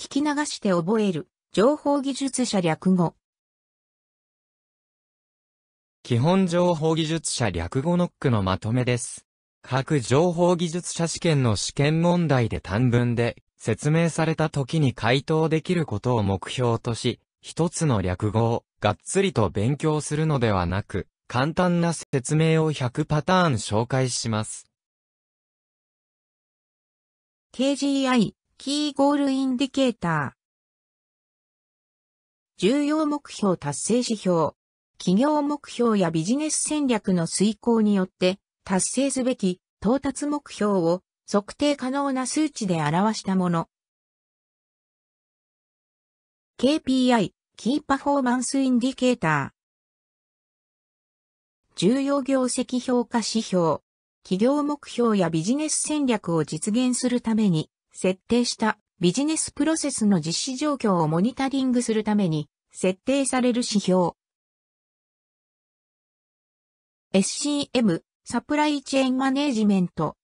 聞き流して覚える、情報技術者略語。基本情報技術者略語ノックのまとめです。各情報技術者試験の試験問題で短文で説明された時に回答できることを目標とし、一つの略語をがっつりと勉強するのではなく、簡単な説明を100パターン紹介します。KGI キーゴールインディケーター。重要目標達成指標。企業目標やビジネス戦略の遂行によって達成すべき到達目標を測定可能な数値で表したもの。KPI、キーパフォーマンスインディケーター。重要業績評価指標。企業目標やビジネス戦略を実現するために設定したビジネスプロセスの実施状況をモニタリングするために設定される指標。SCM、サプライチェーンマネージメント。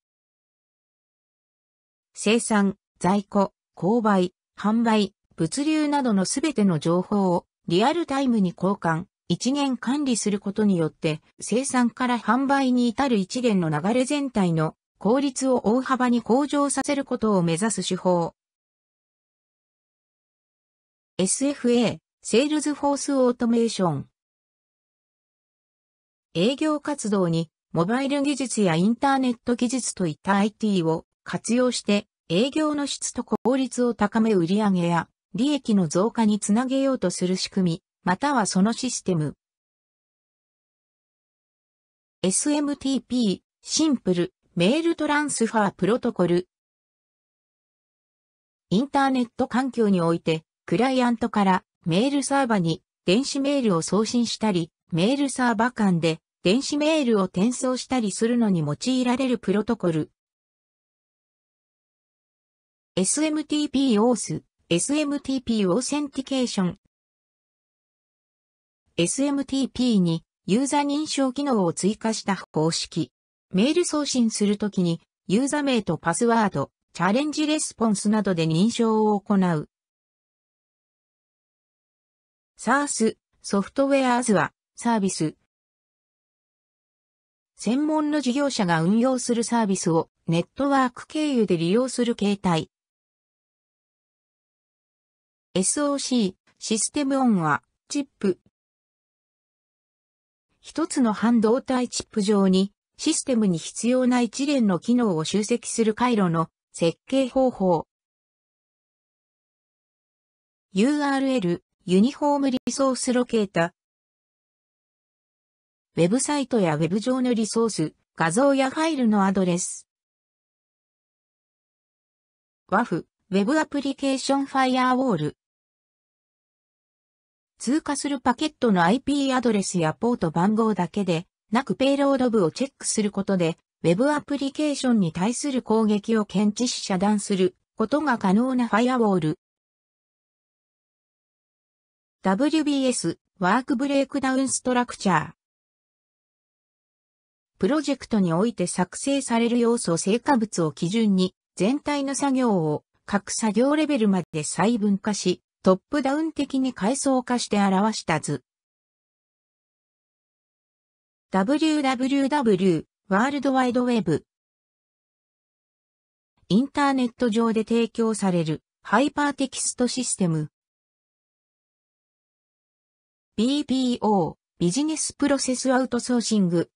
生産、在庫、購買、販売、物流などのすべての情報をリアルタイムに交換、一元管理することによって生産から販売に至る一元の流れ全体の効率を大幅に向上させることを目指す手法。SFA、セールズフォースオートメーション。営業活動に、モバイル技術やインターネット技術といった IT を活用して、営業の質と効率を高め売上や利益の増加につなげようとする仕組み、またはそのシステム。SMTP、シンプル、メールトランスファープロトコル。インターネット環境において、クライアントからメールサーバに電子メールを送信したり、メールサーバ間で電子メールを転送したりするのに用いられるプロトコル。SMTP オース、SMTP オーセンティケーション。SMTP にユーザ認証機能を追加した方式。メール送信するときに、ユーザ名とパスワード、チャレンジレスポンスなどで認証を行う。SaaS、ソフトウェアアズは、サービス。専門の事業者が運用するサービスをネットワーク経由で利用する形態。SOC、システムオンは、チップ。一つの半導体チップ上にシステムに必要な一連の機能を集積する回路の設計方法。URL、ユニフォームリソースロケータ。ウェブサイトやウェブ上のリソース、画像やファイルのアドレス。WAF、ウェブアプリケーションファイアウォール。通過するパケットの IP アドレスやポート番号だけでなくペイロード部をチェックすることで、Web アプリケーションに対する攻撃を検知し遮断することが可能なファイアウォール。WBS ワークブレイクダウンストラクチャー。プロジェクトにおいて作成される要素成果物を基準に全体の作業を各作業レベルまで細分化し、トップダウン的に階層化して表した図。www ワールドワイドウェブインターネット上で提供されるハイパーテキストシステム BPO ビジネスプロセスアウトソーシング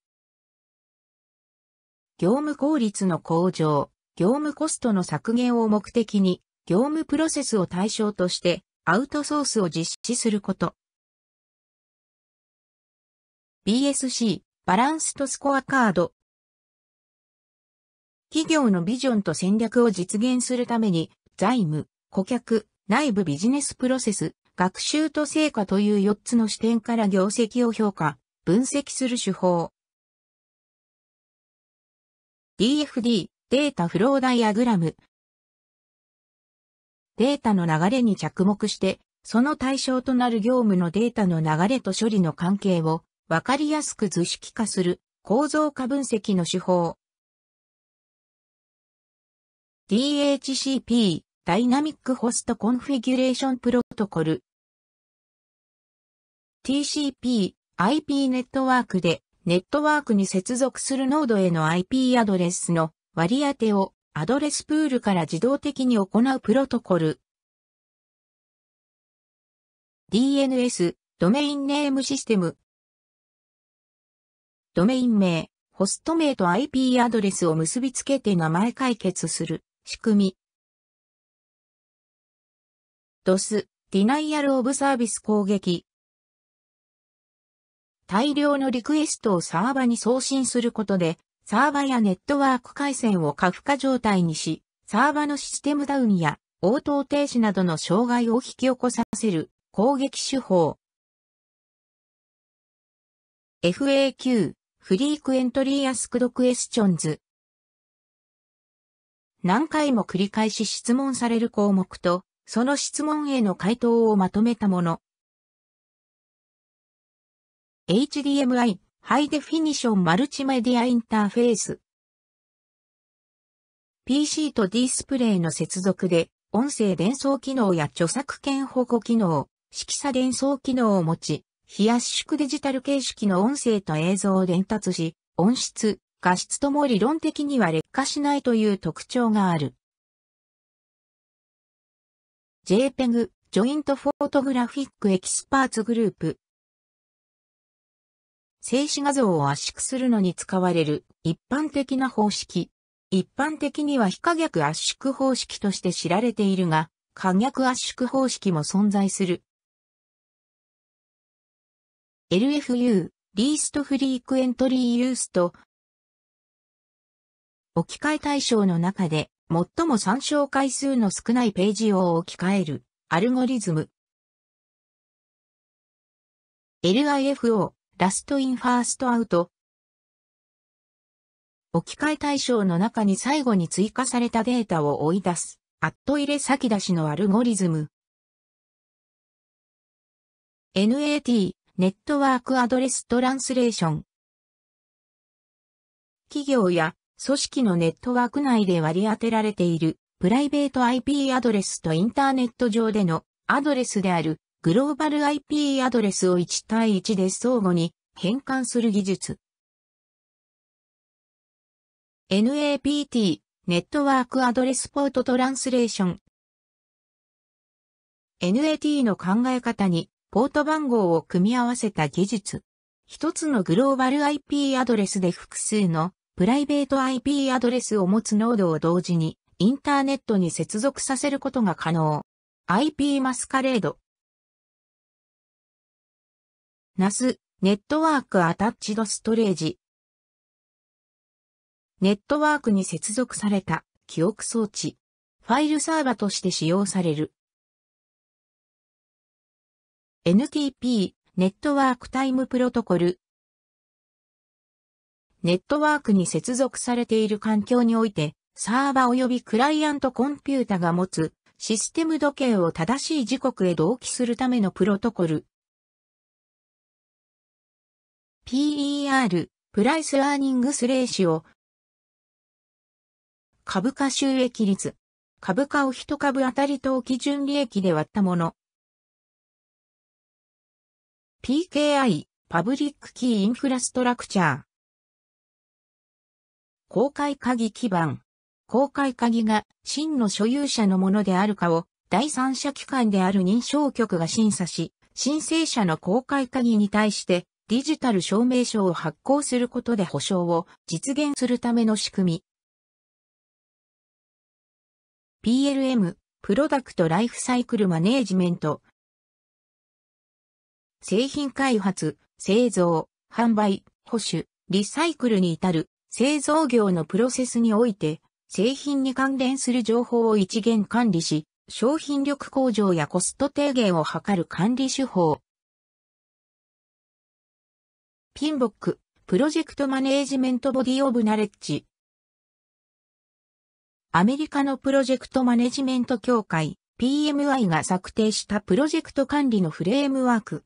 業務効率の向上、業務コストの削減を目的に業務プロセスを対象としてアウトソースを実施すること。BSC バランスとスコアカード。企業のビジョンと戦略を実現するために、財務、顧客、内部ビジネスプロセス、学習と成果という4つの視点から業績を評価、分析する手法。DFD、データフローダイアグラム。データの流れに着目して、その対象となる業務のデータの流れと処理の関係をわかりやすく図式化する構造化分析の手法。DHCP ダイナミックホストコンフィギュレーションプロトコル TCP IP ネットワークでネットワークに接続するノードへの IP アドレスの割り当てをアドレスプールから自動的に行うプロトコル。DNS ドメインネームシステムドメイン名、ホスト名と IP アドレスを結びつけて名前解決する仕組み。DOS、ディナイアルオブサービス攻撃。大量のリクエストをサーバに送信することで、サーバやネットワーク回線を過負荷状態にし、サーバのシステムダウンや応答停止などの障害を引き起こさせる攻撃手法。FAQ フリークエントリーアスクドクエスチョンズ。何回も繰り返し質問される項目と、その質問への回答をまとめたもの。HDMI、ハイデフィニションマルチメディアインターフェース。PC とディスプレイの接続で、音声伝送機能や著作権保護機能、色差伝送機能を持ち、非圧縮デジタル形式の音声と映像を伝達し、音質、画質とも理論的には劣化しないという特徴がある。JPEG、ジョイントフォトグラフィックエキスパーツグループ。静止画像を圧縮するのに使われる一般的な方式。一般的には非可逆圧縮方式として知られているが、可逆圧縮方式も存在する。LFU、リーストフリークエントリーユースと、置き換え対象の中で、最も参照回数の少ないページを置き換える、アルゴリズム。LIFO、ラストインファーストアウト。置き換え対象の中に最後に追加されたデータを追い出す、アット入れ先出しのアルゴリズム。NAT、ネットワークアドレストランスレーション。企業や組織のネットワーク内で割り当てられているプライベート IP アドレスとインターネット上でのアドレスであるグローバル IP アドレスを1対1で相互に変換する技術。NAPT ネットワークアドレスポートトランスレーション NAT の考え方にポート番号を組み合わせた技術。一つのグローバル IP アドレスで複数のプライベート IP アドレスを持つノードを同時にインターネットに接続させることが可能。IP マスカレード。NAS ネットワークアタッチドストレージ。ネットワークに接続された記憶装置。ファイルサーバとして使用される。NTP、ネットワークタイムプロトコル。ネットワークに接続されている環境において、サーバ及びクライアントコンピュータが持つシステム時計を正しい時刻へ同期するためのプロトコル。PER、プライスアーニングスレーシオ。株価収益率。株価を一株当たり投機純利益で割ったもの。PKI パブリックキーインフラストラクチャー。公開鍵基盤。公開鍵が真の所有者のものであるかを第三者機関である認証局が審査し、申請者の公開鍵に対してデジタル証明書を発行することで保証を実現するための仕組み。PLM、プロダクトライフサイクルマネージメント、製品開発、製造、販売、保守、リサイクルに至る製造業のプロセスにおいて、製品に関連する情報を一元管理し、商品力向上やコスト低減を図る管理手法。ピンボック、プロジェクトマネージメントボディオブナレッジ。アメリカのプロジェクトマネジメント協会 PMI が策定したプロジェクト管理のフレームワーク、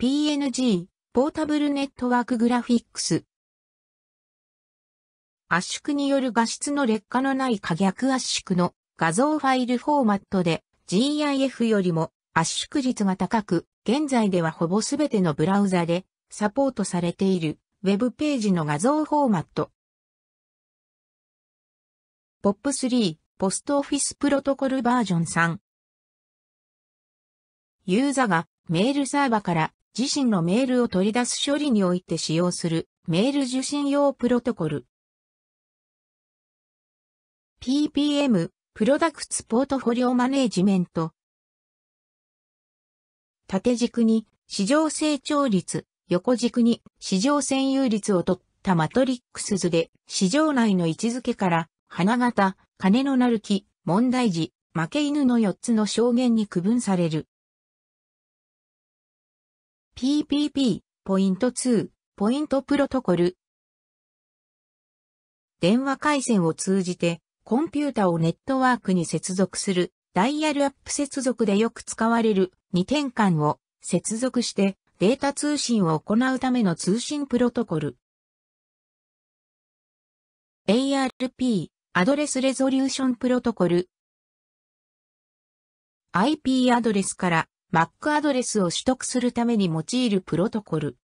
PNG、ポータブルネットワークグラフィックス。圧縮による画質の劣化のない可逆圧縮の画像ファイルフォーマットで GIF よりも圧縮率が高く、現在ではほぼすべてのブラウザでサポートされている Web ページの画像フォーマット。POP3 ポストオフィスプロトコルバージョン3ユーザがメールサーバから自身のメールを取り出す処理において使用するメール受信用プロトコル。PPM、プロダクツポートフォリオマネージメント。縦軸に市場成長率、横軸に市場占有率を取ったマトリックス図で市場内の位置づけから花形、金のなる木、問題児、負け犬の4つの証言に区分される。PPP、ポイント2、ポイントプロトコル。電話回線を通じて、コンピュータをネットワークに接続する、ダイヤルアップ接続でよく使われる2点間を接続してデータ通信を行うための通信プロトコル。ARP、アドレスレゾリューションプロトコル。IP アドレスから Mac アドレスを取得するために用いるプロトコル。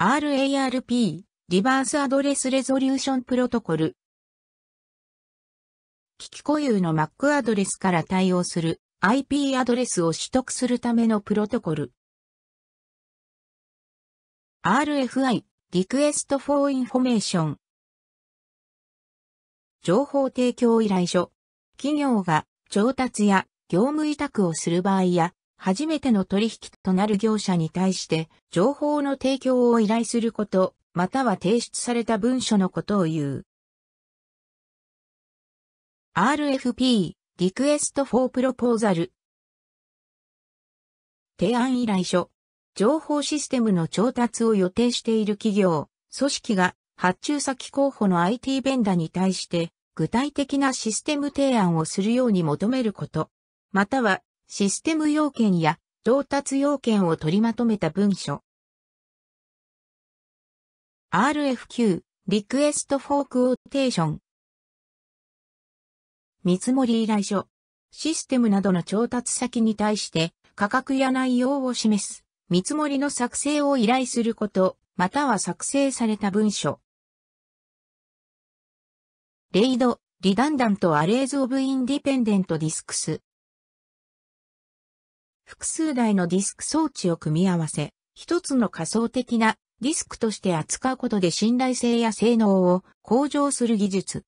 RARP、リバースアドレスレゾリューションプロトコル。機器固有の Mac アドレスから対応する IP アドレスを取得するためのプロトコル。RFI、リクエストフォーインフォメーション。情報提供依頼書。企業が調達や業務委託をする場合や、初めての取引となる業者に対して、情報の提供を依頼すること、または提出された文書のことを言う。RFP、Request for Proposal 提案依頼書。情報システムの調達を予定している企業、組織が発注先候補の IT ベンダーに対して具体的なシステム提案をするように求めること。またはシステム要件や上達要件を取りまとめた文書。RFQ、リクエストフォークオーテーション。見積もり依頼書。システムなどの調達先に対して価格や内容を示す見積もりの作成を依頼すること、または作成された文書。レイド、リダンダントアレーズオブインディペンデントディスクス。複数台のディスク装置を組み合わせ、一つの仮想的なディスクとして扱うことで信頼性や性能を向上する技術。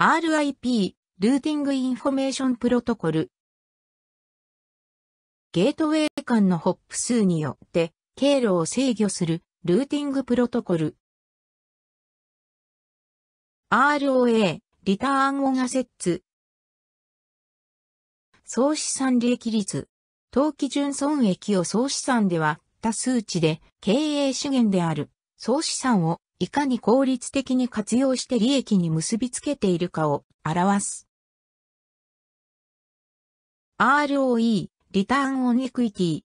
RIP、ルーティングインフォメーションプロトコル。ゲートウェイ間のホップ数によって経路を制御するルーティングプロトコル。ROA、リターンオンアセッツ、総資産利益率。当期純損益を総資産ではった数値で経営資源である総資産をいかに効率的に活用して利益に結びつけているかを表す。ROE、リターンオンエクイティ。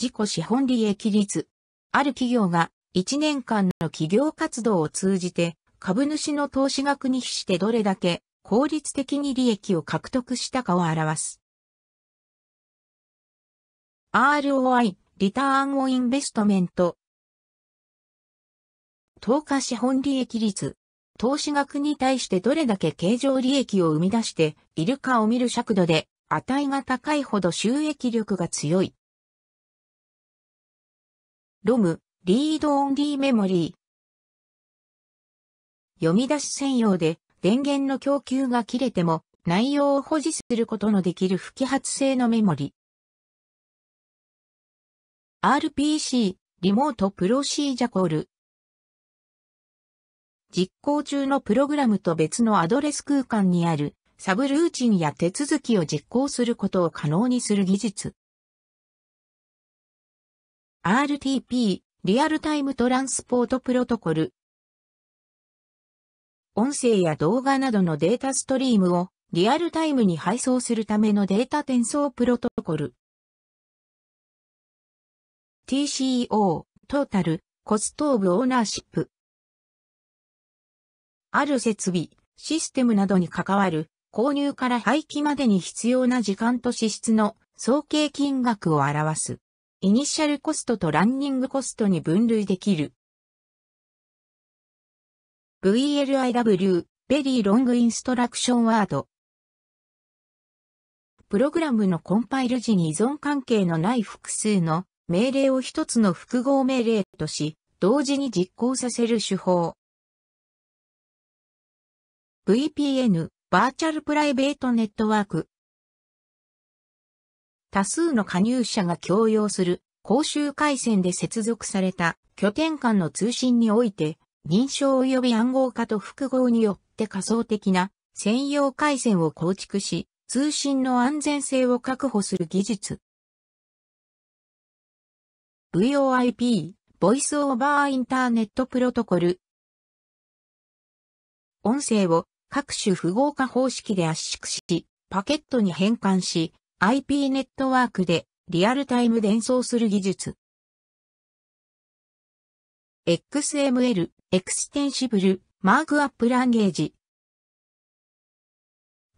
自己資本利益率。ある企業が1年間の企業活動を通じて株主の投資額に比してどれだけ効率的に利益を獲得したかを表す。ROI、リターンオインベストメント。投下資本利益率。投資額に対してどれだけ経常利益を生み出しているかを見る尺度で、値が高いほど収益力が強い。ロム、リードオンリーメモリー。読み出し専用で電源の供給が切れても内容を保持することのできる不揮発性のメモリ。RPC、リモートプロシージャコール。実行中のプログラムと別のアドレス空間にあるサブルーチンや手続きを実行することを可能にする技術。RTP、リアルタイムトランスポートプロトコル。音声や動画などのデータストリームをリアルタイムに配送するためのデータ転送プロトコル。TCO、トータル、コストオブオーナーシップ。ある設備、システムなどに関わる購入から廃棄までに必要な時間と支出の総計金額を表す。イニシャルコストとランニングコストに分類できる。VLIW、ベリーロングインストラクションワード。プログラムのコンパイル時に依存関係のない複数の命令を一つの複合命令とし、同時に実行させる手法。VPN、バーチャルプライベートネットワーク。多数の加入者が共用する公衆回線で接続された拠点間の通信において認証及び暗号化と複合によって仮想的な専用回線を構築し、通信の安全性を確保する技術。VOIP、ボイスオーバーインターネットプロトコル。音声を各種符号化方式で圧縮し、パケットに変換し、IP ネットワークでリアルタイム伝送する技術。XML エクステンシブル、マークアップランゲージ。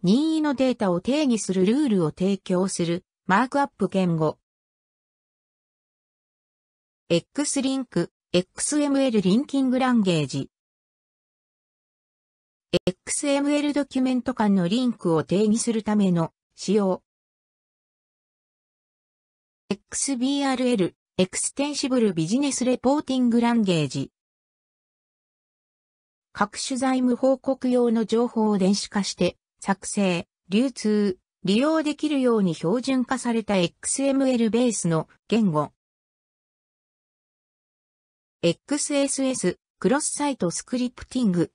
任意のデータを定義するルールを提供する、マークアップ言語。X リンク、XML リンキングランゲージ。XML ドキュメント間のリンクを定義するための使用。XBRL、エクステンシブルビジネスレポーティングランゲージ。各種財務報告用の情報を電子化して、作成、流通、利用できるように標準化された XML ベースの言語。XSS クロスサイトスクリプティング。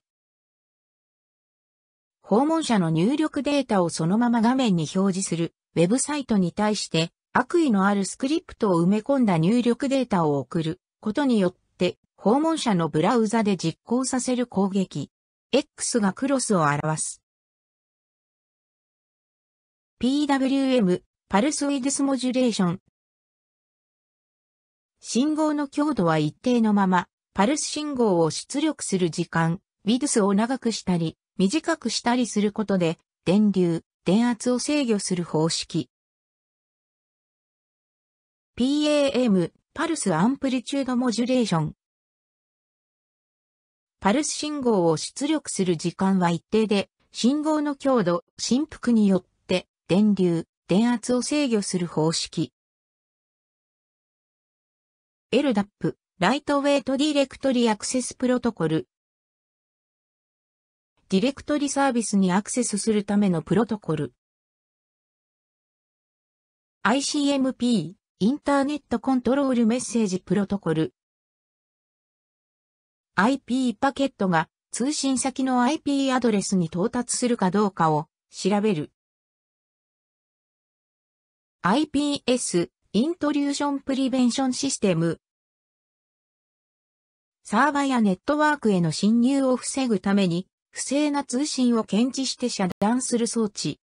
訪問者の入力データをそのまま画面に表示するウェブサイトに対して悪意のあるスクリプトを埋め込んだ入力データを送ることによって訪問者のブラウザで実行させる攻撃。X がクロスを表す。PWM、パルスウィデスモジュレーション。信号の強度は一定のまま、パルス信号を出力する時間、ウィデスを長くしたり、短くしたりすることで、電流、電圧を制御する方式。PAM、パルスアンプリチュードモジュレーション。パルス信号を出力する時間は一定で、信号の強度、振幅によって、電流、電圧を制御する方式。LDAP、ライトウェイトディレクトリアクセスプロトコル。ディレクトリサービスにアクセスするためのプロトコル。ICMP、インターネットコントロールメッセージプロトコル。IP パケットが通信先の IP アドレスに到達するかどうかを調べる。IPS イントリューションプリベンションシステムサーバやネットワークへの侵入を防ぐために不正な通信を検知して遮断する装置。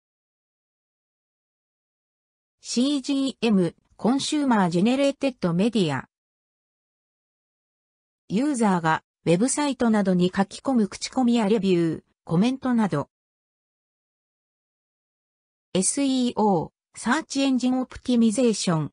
CGM コンシューマージェネレーテッドメディアユーザーがウェブサイトなどに書き込む口コミやレビュー、コメントなど。SEO、サーチエンジンオプティミゼーション。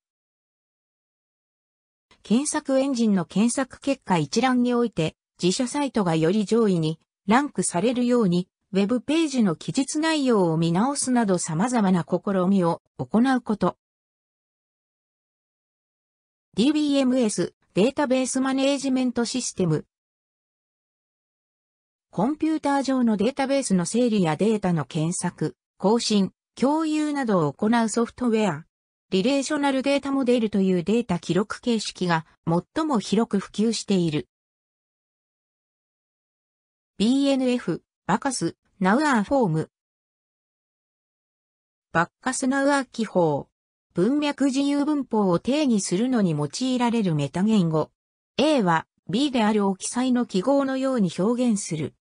検索エンジンの検索結果一覧において、自社サイトがより上位にランクされるように、ウェブページの記述内容を見直すなど様々な試みを行うこと。DBMS、データベースマネージメントシステム。コンピューター上のデータベースの整理やデータの検索、更新、共有などを行うソフトウェア。リレーショナルデータモデルというデータ記録形式が最も広く普及している。BNF、バカス、ナウアーフォーム。バッカスナウアー記法。文脈自由文法を定義するのに用いられるメタ言語。A は B であるを記載の記号のように表現する。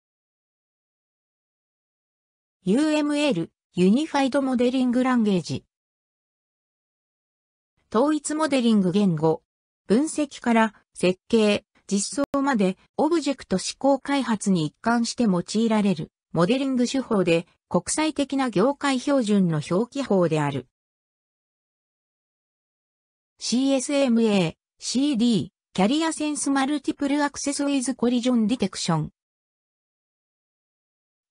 UML、ユニファイドモデリングランゲージ。統一モデリング言語。分析から設計、実装までオブジェクト思考開発に一貫して用いられるモデリング手法で国際的な業界標準の表記法である。CSMA、CD、キャリアセンスマルティプルアクセソイズコリジョンディテクション、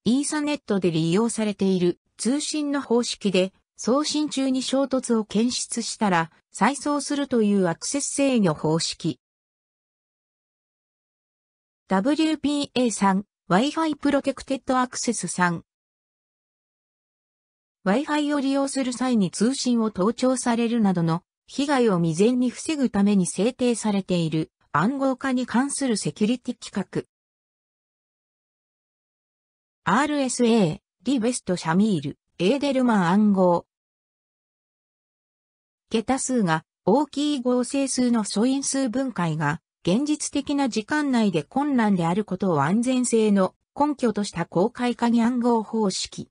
イーサネットで利用されている通信の方式で送信中に衝突を検出したら再送するというアクセス制御方式。WPA3 Wi-Fi プロテク d a c アクセス3 Wi-Fi を利用する際に通信を盗聴されるなどの被害を未然に防ぐために制定されている暗号化に関するセキュリティ規格。RSA、リベスト・シャミール、エーデルマン暗号。桁数が大きい合成数の素因数分解が現実的な時間内で困難であることを安全性の根拠とした公開鍵暗号方式。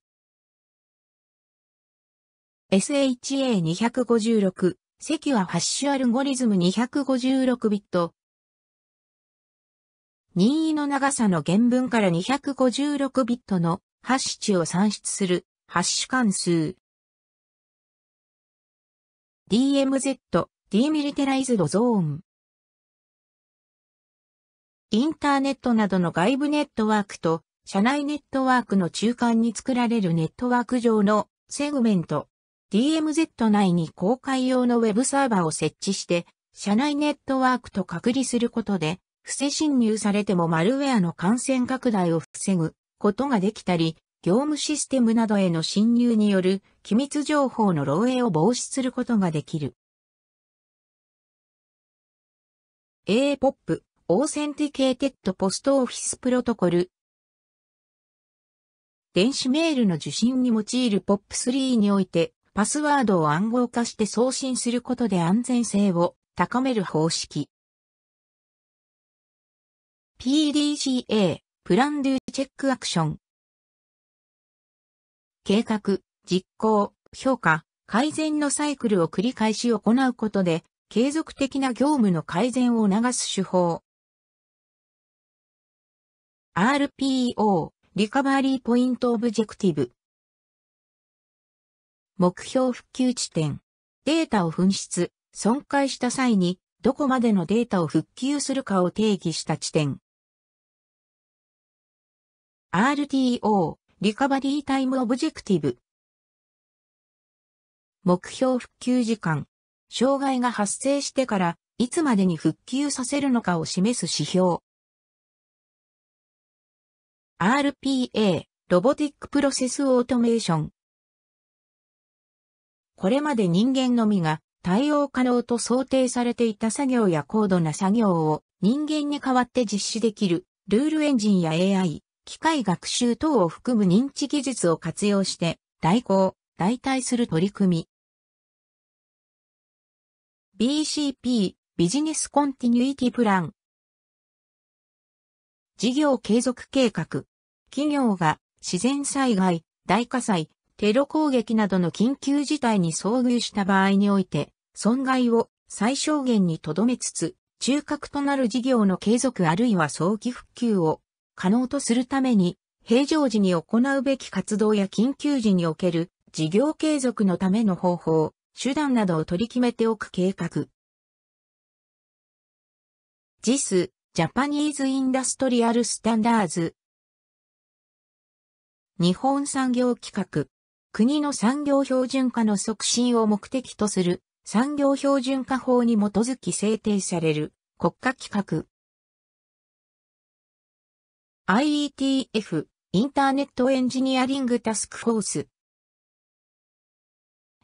SHA256、セキュアハッシュアルゴリズム256ビット、任意の長さの原文から256ビットのハッシュ値を算出するハッシュ関数。DMZ、Demilitarized Zone。インターネットなどの外部ネットワークと社内ネットワークの中間に作られるネットワーク上のセグメント。DMZ 内に公開用のウェブサーバーを設置して、社内ネットワークと隔離することで、不正侵入されてもマルウェアの感染拡大を防ぐことができたり、業務システムなどへの侵入による機密情報の漏洩を防止することができる。APOP Authenticated Post Office Protocol 電子メールの受信に用いる POP3 においてパスワードを暗号化して送信することで安全性を高める方式。PDCA、プランドゥチェックアクション。計画、実行、評価、改善のサイクルを繰り返し行うことで、継続的な業務の改善を促す手法。RPO、リカバリーポイントオブジェクティブ。目標復旧地点。データを紛失、損壊した際に、どこまでのデータを復旧するかを定義した地点。RTO、リカバリータイムオブジェクティブ。目標復旧時間。障害が発生してからいつまでに復旧させるのかを示す指標。RPA、ロボティックプロセスオートメーション。これまで人間のみが対応可能と想定されていた作業や高度な作業を人間に代わって実施できるルールエンジンや AI、機械学習等を含む認知技術を活用して代行、代替する取り組み。BCP ビジネスコンティニュイティプラン事業継続計画企業が自然災害、大火災、テロ攻撃などの緊急事態に遭遇した場合において、損害を最小限に留めつつ、中核となる事業の継続あるいは早期復旧を可能とするために、平常時に行うべき活動や緊急時における事業継続のための方法、手段などを取り決めておく計画。JIS、ジャパニーズ・インダストリアル・スタンダー s 日本産業規格。国の産業標準化の促進を目的とする産業標準化法に基づき制定される国家規格。IETF、インターネットエンジニアリングタスクフォース。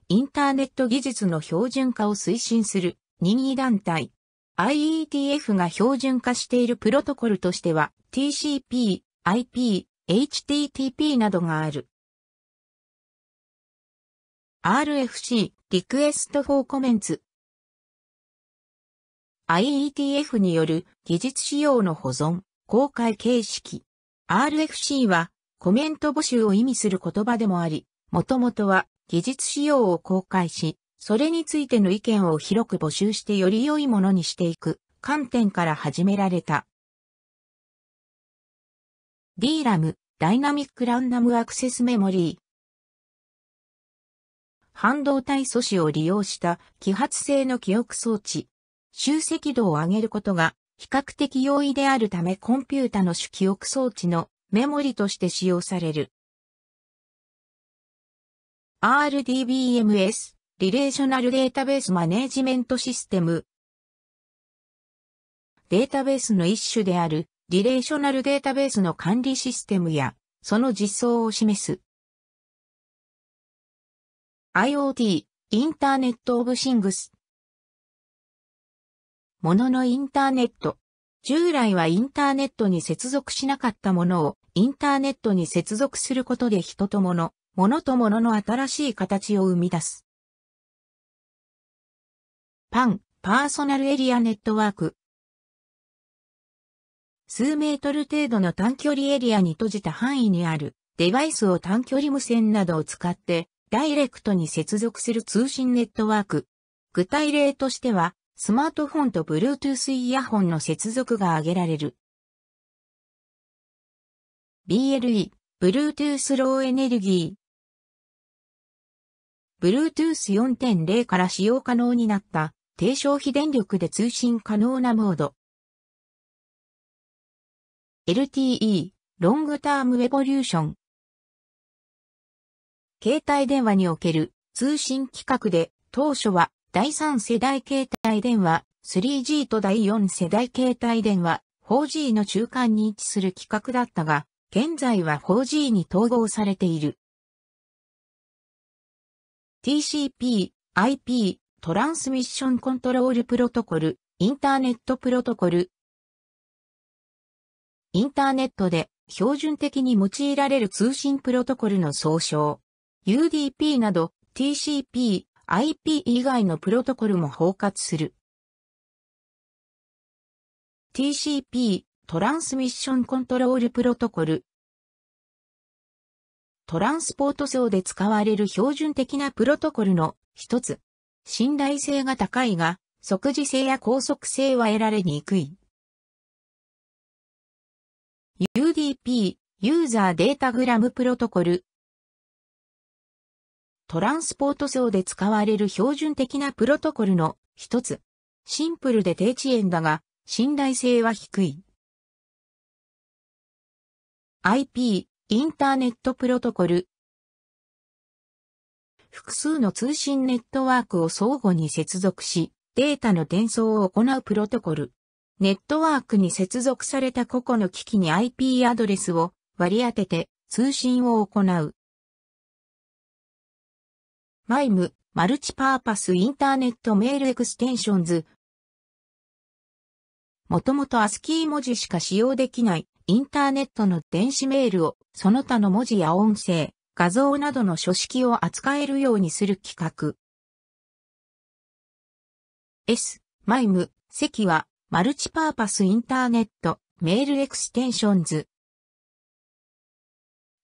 インターネット技術の標準化を推進する任意団体。IETF が標準化しているプロトコルとしては TCP、IP、HTTP などがある。RFC、リクエストフォーコメンツ。IETF による技術仕様の保存。公開形式。RFC はコメント募集を意味する言葉でもあり、もともとは技術仕様を公開し、それについての意見を広く募集してより良いものにしていく観点から始められた。DRAM、ダイナミックランダムアクセスメモリー。半導体素子を利用した揮発性の記憶装置。集積度を上げることが比較的容易であるためコンピュータの主記憶装置のメモリとして使用される。RDBMS リレーショナルデータベースマネージメントシステムデータベースの一種であるリレーショナルデータベースの管理システムやその実装を示す。IoT インターネットオブシングスもののインターネット。従来はインターネットに接続しなかったものをインターネットに接続することで人と物、物と物の新しい形を生み出す。パン、パーソナルエリアネットワーク。数メートル程度の短距離エリアに閉じた範囲にあるデバイスを短距離無線などを使ってダイレクトに接続する通信ネットワーク。具体例としてはスマートフォンと Bluetooth イヤホンの接続が挙げられる。BLE、Bluetooth ローエネルギー。Bluetooth 4.0から使用可能になった低消費電力で通信可能なモード。LTE、ロングタームエボリューション。携帯電話における通信規格で当初は第3世代携帯電話 3G と第4世代携帯電話 4G の中間に位置する規格だったが、現在は 4G に統合されている。TCP、IP、トランスミッションコントロールプロトコル、インターネットプロトコル。インターネットで標準的に用いられる通信プロトコルの総称。UDP など TCP、IP 以外のプロトコルも包括する。TCP、トランスミッションコントロールプロトコル。トランスポート層で使われる標準的なプロトコルの一つ。信頼性が高いが、即時性や高速性は得られにくい。UDP、ユーザーデータグラムプロトコル。トランスポート層で使われる標準的なプロトコルの一つ。シンプルで低遅延だが、信頼性は低い。IP、インターネットプロトコル。複数の通信ネットワークを相互に接続し、データの転送を行うプロトコル。ネットワークに接続された個々の機器に IP アドレスを割り当てて通信を行う。マイム、マルチパーパスインターネットメールエクステンションズ。もともと ASCII 文字しか使用できないインターネットの電子メールをその他の文字や音声、画像などの書式を扱えるようにする企画。S、マイム、席はマルチパーパスインターネットメールエクステンションズ。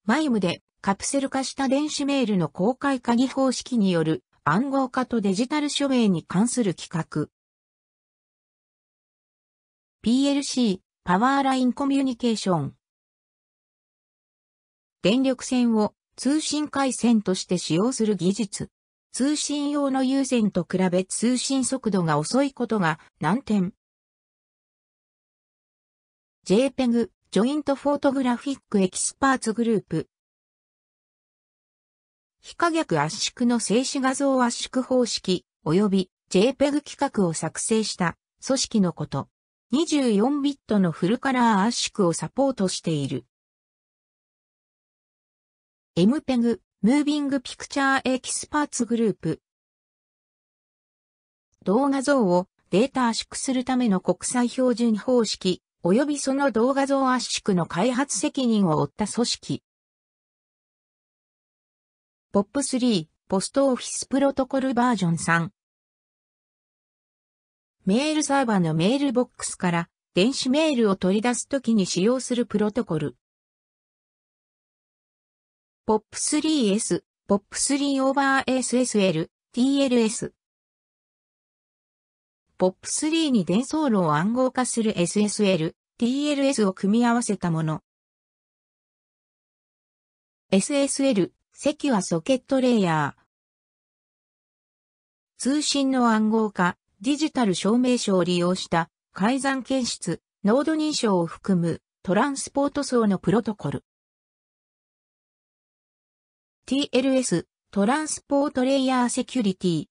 マイムでカプセル化した電子メールの公開鍵方式による暗号化とデジタル署名に関する企画。PLC、パワーラインコミュニケーション。電力線を通信回線として使用する技術。通信用の有線と比べ通信速度が遅いことが難点。JPEG、ジョイントフォートグラフィックエキスパーツグループ、非可逆圧縮の静止画像圧縮方式、及び JPEG 規格を作成した組織のこと。24ビットのフルカラー圧縮をサポートしている。MPEG、Moving Picture Experts Group。動画像をデータ圧縮するための国際標準方式、及びその動画像圧縮の開発責任を負った組織。ポップ3、ポストオフィスプロトコルバージョン3。メールサーバーのメールボックスから電子メールを取り出すときに使用するプロトコル。POP3S、POP3 over SSL、TLS。POP3 に伝送路を暗号化する SSL、TLS を組み合わせたもの。SSL、席はソケットレイヤー。通信の暗号化、ディジタル証明書を利用した改ざん検出、ノード認証を含むトランスポート層のプロトコル。TLS、トランスポートレイヤーセキュリティ。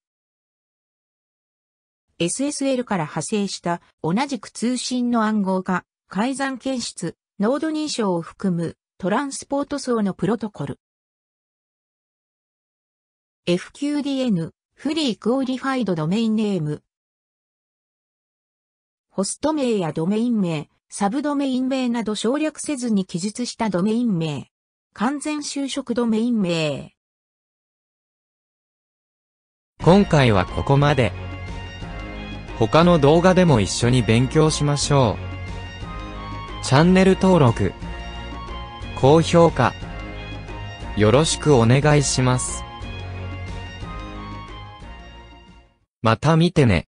SSL から派生した同じく通信の暗号化、改ざん検出、ノード認証を含むトランスポート層のプロトコル。FQDN、フリークオリファイドドメインネーム。ホスト名やドメイン名、サブドメイン名など省略せずに記述したドメイン名。完全就職ドメイン名。今回はここまで。他の動画でも一緒に勉強しましょう。チャンネル登録、高評価、よろしくお願いします。また見てね